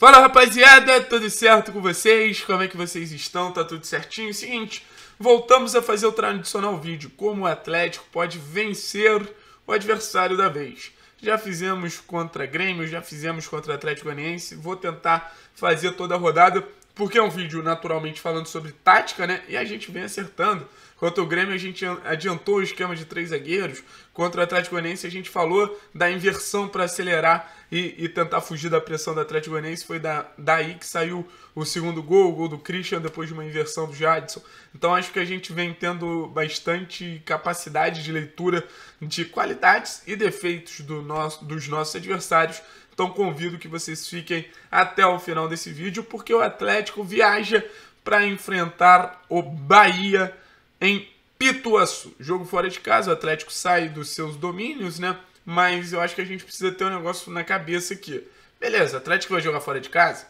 Fala rapaziada, tudo certo com vocês? Como é que vocês estão? Tá tudo certinho? Seguinte, voltamos a fazer o tradicional vídeo como o Atlético pode vencer o adversário da vez. Já fizemos contra Grêmio, já fizemos contra Atlético Goianiense. Vou tentar fazer toda a rodada porque é um vídeo naturalmente falando sobre tática, né? E a gente vem acertando. Contra o Grêmio, a gente adiantou o esquema de três zagueiros. Contra o Atlético Goianiense, a gente falou da inversão para acelerar e, e, tentar fugir da pressão do Atlético Goianiense. Foi da, daí que saiu o segundo gol, o gol do Christian, depois de uma inversão do Jadson. Então acho que a gente vem tendo bastante capacidade de leitura de qualidades e defeitos do nosso, dos nossos adversários. Então convido que vocês fiquem até o final desse vídeo, porque o Atlético viaja para enfrentar o Bahia em Pituaçu. Jogo fora de casa, o Atlético sai dos seus domínios, né? Mas eu acho que a gente precisa ter um negócio na cabeça aqui. Beleza, Atlético vai jogar fora de casa?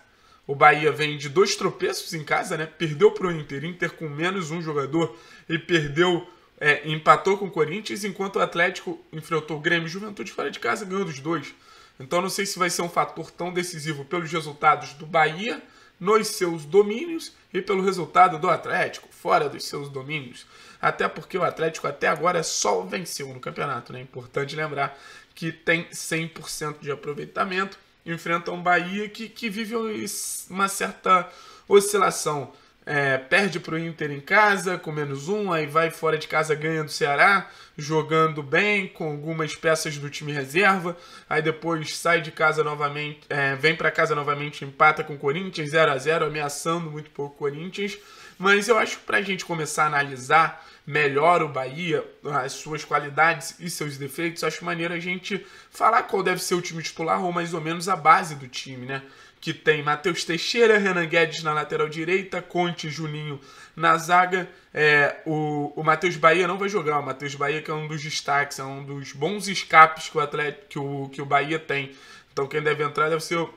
O Bahia vem de dois tropeços em casa, né? Perdeu para o Inter. Inter com menos um jogador e perdeu é, empatou com o Corinthians, enquanto o Atlético enfrentou o Grêmio e Juventude fora de casa, ganhando os dois. Então não sei se vai ser um fator tão decisivo pelos resultados do Bahia nos seus domínios e pelo resultado do Atlético fora dos seus domínios. Até porque o Atlético até agora só venceu no campeonato, né? É importante lembrar que tem 100% de aproveitamento, enfrenta um Bahia que, que vive uma certa oscilação é, perde para o Inter em casa com menos um, aí vai fora de casa ganha do Ceará, jogando bem com algumas peças do time reserva, aí depois sai de casa novamente, é, vem para casa novamente, empata com o Corinthians 0 a 0 ameaçando muito pouco o Corinthians. Mas eu acho que para a gente começar a analisar melhor o Bahia, as suas qualidades e seus defeitos, acho maneiro a gente falar qual deve ser o time titular ou mais ou menos a base do time, né? que tem Matheus Teixeira, Renan Guedes na lateral direita, Conte, Juninho na zaga. É, o o Matheus Bahia não vai jogar. O Matheus Bahia que é um dos destaques, é um dos bons escapes que o, atleta, que o, que o Bahia tem. Então quem deve entrar deve ser o,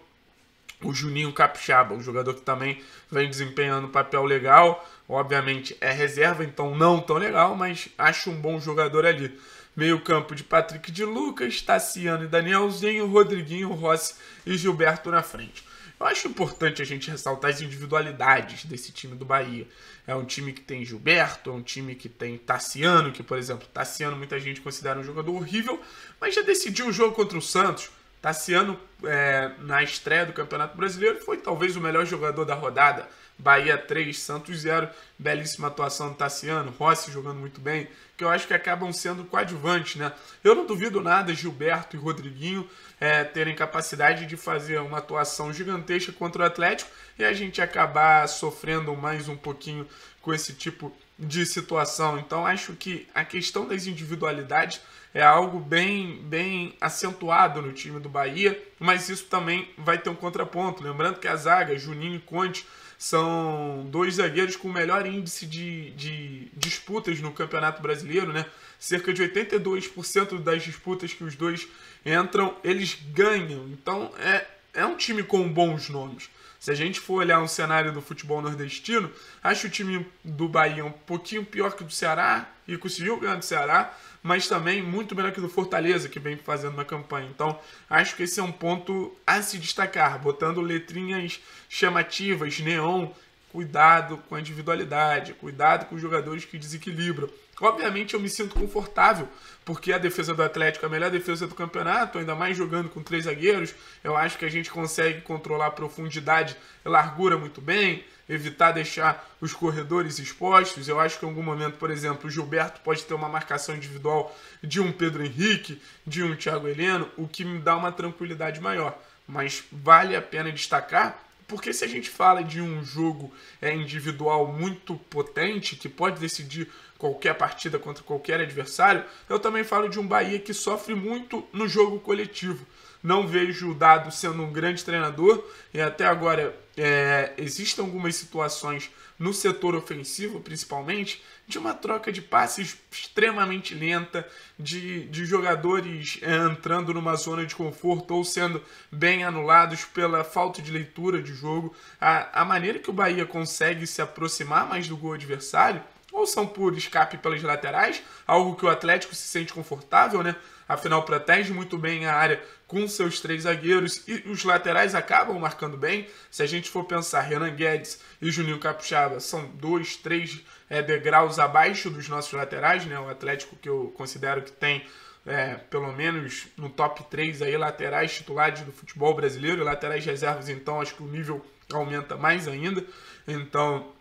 o Juninho Capixaba, um jogador que também vem desempenhando um papel legal. Obviamente é reserva, então não tão legal, mas acho um bom jogador ali. Meio campo de Patrick de Lucas, Tassiano e Danielzinho, Rodriguinho, Rossi e Gilberto na frente. Eu acho importante a gente ressaltar as individualidades desse time do Bahia. É um time que tem Gilberto, é um time que tem Tassiano, que, por exemplo, Tassiano muita gente considera um jogador horrível, mas já decidiu o jogo contra o Santos Tassiano, é, na estreia do Campeonato Brasileiro, foi talvez o melhor jogador da rodada. Bahia 3, Santos 0. Belíssima atuação do Tassiano, Rossi jogando muito bem, que eu acho que acabam sendo coadjuvantes, né? Eu não duvido nada Gilberto e Rodriguinho é, terem capacidade de fazer uma atuação gigantesca contra o Atlético e a gente acabar sofrendo mais um pouquinho com esse tipo de de situação. Então acho que a questão das individualidades é algo bem, bem acentuado no time do Bahia, mas isso também vai ter um contraponto. Lembrando que a zaga, Juninho e Conte, são dois zagueiros com o melhor índice de, de disputas no Campeonato Brasileiro, né? Cerca de 82% das disputas que os dois entram, eles ganham. Então é, é um time com bons nomes. Se a gente for olhar um cenário do futebol nordestino, acho o time do Bahia um pouquinho pior que o do Ceará e conseguiu ganhar do Ceará, mas também muito melhor que o do Fortaleza, que vem fazendo uma campanha. Então, acho que esse é um ponto a se destacar, botando letrinhas chamativas, neon, cuidado com a individualidade, cuidado com os jogadores que desequilibram. Obviamente eu me sinto confortável, porque a defesa do Atlético é a melhor defesa do campeonato, ainda mais jogando com três zagueiros. Eu acho que a gente consegue controlar a profundidade e largura muito bem, evitar deixar os corredores expostos. Eu acho que em algum momento, por exemplo, o Gilberto pode ter uma marcação individual de um Pedro Henrique, de um Thiago Heleno, o que me dá uma tranquilidade maior. Mas vale a pena destacar porque se a gente fala de um jogo é, individual muito potente, que pode decidir qualquer partida contra qualquer adversário, eu também falo de um Bahia que sofre muito no jogo coletivo. Não vejo o Dado sendo um grande treinador e até agora é, existem algumas situações no setor ofensivo, principalmente, de uma troca de passes extremamente lenta, de, de jogadores é, entrando numa zona de conforto ou sendo bem anulados pela falta de leitura de jogo. A, a maneira que o Bahia consegue se aproximar mais do gol adversário ou são por escape pelas laterais, algo que o Atlético se sente confortável, né? Afinal, protege muito bem a área com seus três zagueiros e os laterais acabam marcando bem. Se a gente for pensar, Renan Guedes e Juninho Capixaba são dois, três é, degraus abaixo dos nossos laterais, né? O Atlético que eu considero que tem é, pelo menos no top 3 aí, laterais titulares do futebol brasileiro, laterais reservas, então acho que o nível aumenta mais ainda. Então,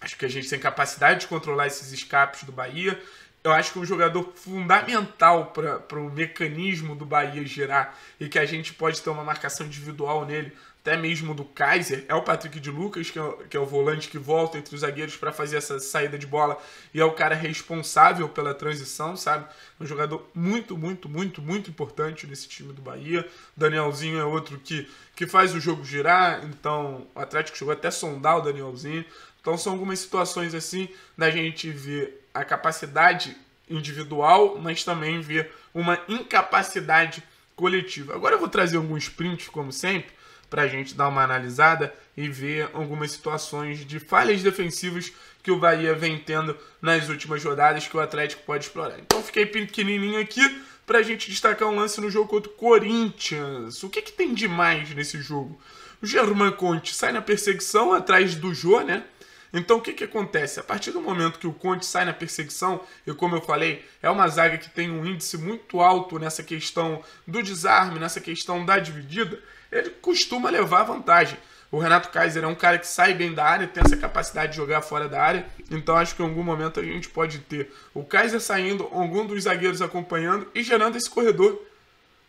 Acho que a gente tem capacidade de controlar esses escapes do Bahia. Eu acho que é um jogador fundamental para o mecanismo do Bahia girar e que a gente pode ter uma marcação individual nele, até mesmo do Kaiser. É o Patrick de Lucas, que é, o, que é o volante que volta entre os zagueiros para fazer essa saída de bola e é o cara responsável pela transição, sabe? Um jogador muito, muito, muito, muito importante nesse time do Bahia. Danielzinho é outro que, que faz o jogo girar, então o Atlético chegou até a sondar o Danielzinho então são algumas situações assim da gente ver a capacidade individual, mas também ver uma incapacidade coletiva. Agora eu vou trazer alguns prints, como sempre, para a gente dar uma analisada e ver algumas situações de falhas defensivas que o Bahia vem tendo nas últimas rodadas que o Atlético pode explorar. Então fiquei pequenininho aqui para a gente destacar um lance no jogo contra o Corinthians. O que, que tem demais nesse jogo? O German Conte sai na perseguição atrás do Jô, né? Então o que, que acontece? A partir do momento que o Conte sai na perseguição, e como eu falei, é uma zaga que tem um índice muito alto nessa questão do desarme, nessa questão da dividida, ele costuma levar vantagem. O Renato Kaiser é um cara que sai bem da área, tem essa capacidade de jogar fora da área, então acho que em algum momento a gente pode ter o Kaiser saindo, algum dos zagueiros acompanhando e gerando esse corredor,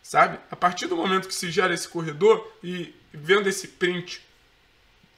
sabe? A partir do momento que se gera esse corredor e vendo esse print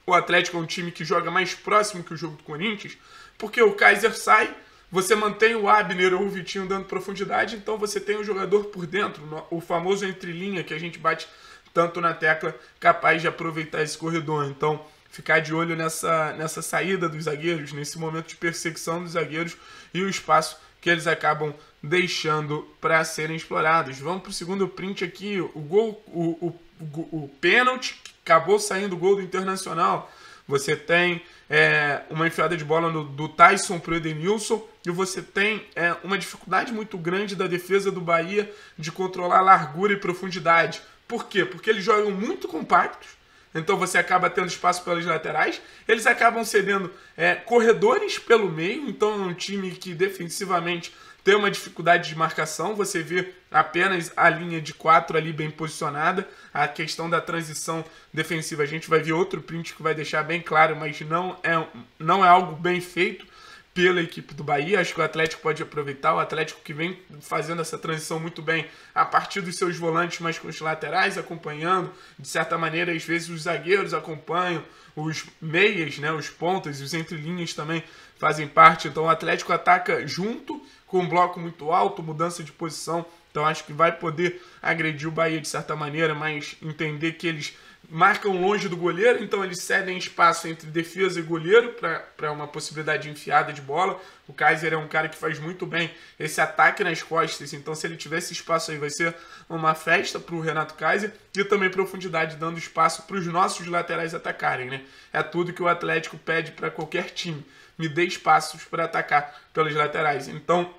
o Atlético é um time que joga mais próximo que o jogo do Corinthians, porque o Kaiser sai, você mantém o Abner ou o Vitinho dando profundidade, então você tem o jogador por dentro, o famoso entrelinha que a gente bate tanto na tecla, capaz de aproveitar esse corredor. Então, ficar de olho nessa, nessa saída dos zagueiros, nesse momento de perseguição dos zagueiros e o espaço que eles acabam deixando para serem explorados. Vamos para o segundo print aqui, o gol, o, o, o, o pênalti acabou saindo gol do Internacional. Você tem é, uma enfiada de bola no, do Tyson para o Edenilson e você tem é, uma dificuldade muito grande da defesa do Bahia de controlar largura e profundidade. Por quê? Porque eles jogam muito compactos, então você acaba tendo espaço pelas laterais, eles acabam cedendo é, corredores pelo meio, então é um time que defensivamente ter uma dificuldade de marcação, você vê apenas a linha de quatro ali bem posicionada. A questão da transição defensiva, a gente vai ver outro print que vai deixar bem claro, mas não é, não é algo bem feito pela equipe do Bahia. Acho que o Atlético pode aproveitar. O Atlético que vem fazendo essa transição muito bem a partir dos seus volantes, mas com os laterais acompanhando. De certa maneira, às vezes os zagueiros acompanham, os meias, né, os pontas, os entrelinhas também fazem parte. Então o Atlético ataca junto com um bloco muito alto, mudança de posição. Então acho que vai poder agredir o Bahia de certa maneira, mas entender que eles marcam longe do goleiro, então eles cedem espaço entre defesa e goleiro para uma possibilidade enfiada de bola. O Kaiser é um cara que faz muito bem esse ataque nas costas, então se ele tiver esse espaço aí vai ser uma festa para o Renato Kaiser e também profundidade dando espaço para os nossos laterais atacarem, né? É tudo que o Atlético pede para qualquer time, me dê espaços para atacar pelos laterais. Então,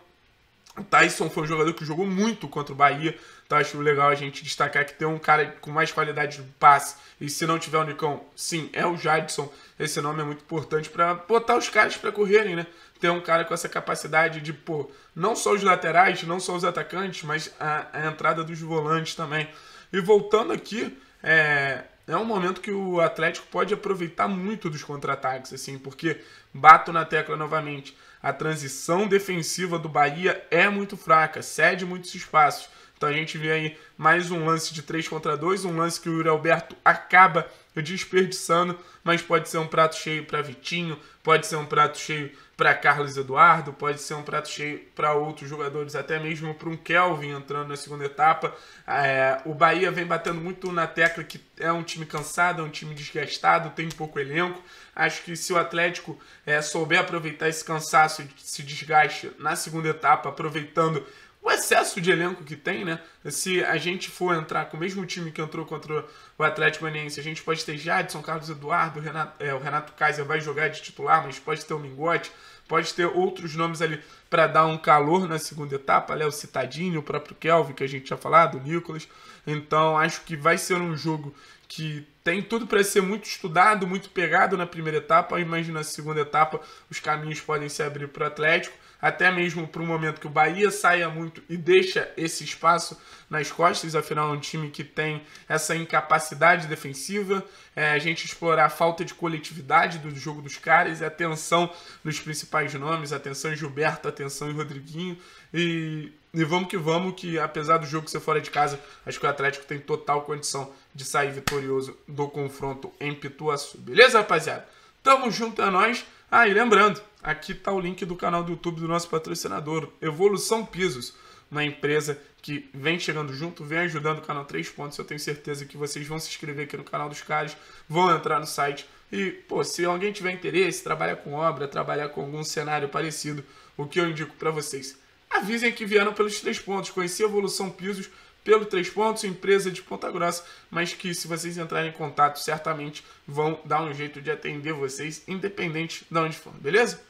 o Tyson foi um jogador que jogou muito contra o Bahia, então acho legal a gente destacar que tem um cara com mais qualidade de passe. E se não tiver o Nicão, sim, é o Jadson. Esse nome é muito importante para botar os caras para correrem, né? Ter um cara com essa capacidade de, pô, não só os laterais, não só os atacantes, mas a, a entrada dos volantes também. E voltando aqui, é, é um momento que o Atlético pode aproveitar muito dos contra-ataques, assim, porque bato na tecla novamente. A transição defensiva do Bahia é muito fraca, cede muitos espaços. Então a gente vê aí mais um lance de 3 contra 2, um lance que o Yuri Alberto acaba desperdiçando, mas pode ser um prato cheio para Vitinho, pode ser um prato cheio para Carlos Eduardo, pode ser um prato cheio para outros jogadores, até mesmo para um Kelvin entrando na segunda etapa. É, o Bahia vem batendo muito na tecla que é um time cansado, é um time desgastado, tem pouco elenco. Acho que se o Atlético é, souber aproveitar esse cansaço, se desgaste na segunda etapa, aproveitando o excesso de elenco que tem, né? Se a gente for entrar com o mesmo time que entrou contra o Atlético Goianiense, a gente pode ter Jadson, Carlos Eduardo, Renato, é, o Renato Kaiser vai jogar de titular, mas pode ter o Mingote, pode ter outros nomes ali para dar um calor na segunda etapa, né? O Citadinho, o próprio Kelvin, que a gente tinha falado, o Nicolas. Então, acho que vai ser um jogo que tem tudo para ser muito estudado, muito pegado na primeira etapa. Imagina na segunda etapa os caminhos podem se abrir para o Atlético, até mesmo para o momento que o Bahia saia muito e deixa esse espaço nas costas. Afinal, é um time que tem essa incapacidade defensiva. É a gente explorar a falta de coletividade do jogo dos caras, a atenção dos principais nomes, atenção em Gilberto, atenção em Rodriguinho. E e vamos que vamos, que apesar do jogo ser fora de casa, acho que o Atlético tem total condição de sair vitorioso do confronto em Pituaçu. Beleza, rapaziada? Tamo junto a é nós. Ah, e lembrando, aqui tá o link do canal do YouTube do nosso patrocinador, Evolução Pisos, uma empresa que vem chegando junto, vem ajudando o canal 3 pontos. Eu tenho certeza que vocês vão se inscrever aqui no canal dos caras, vão entrar no site e, pô, se alguém tiver interesse, trabalha com obra, trabalhar com algum cenário parecido, o que eu indico para vocês? Avisem que vieram pelos três pontos. Conheci a Evolução Pisos pelo três pontos, empresa de Ponta Grossa, mas que se vocês entrarem em contato, certamente vão dar um jeito de atender vocês, independente de onde for, beleza?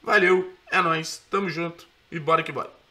Valeu, é nós, tamo junto e bora que bora.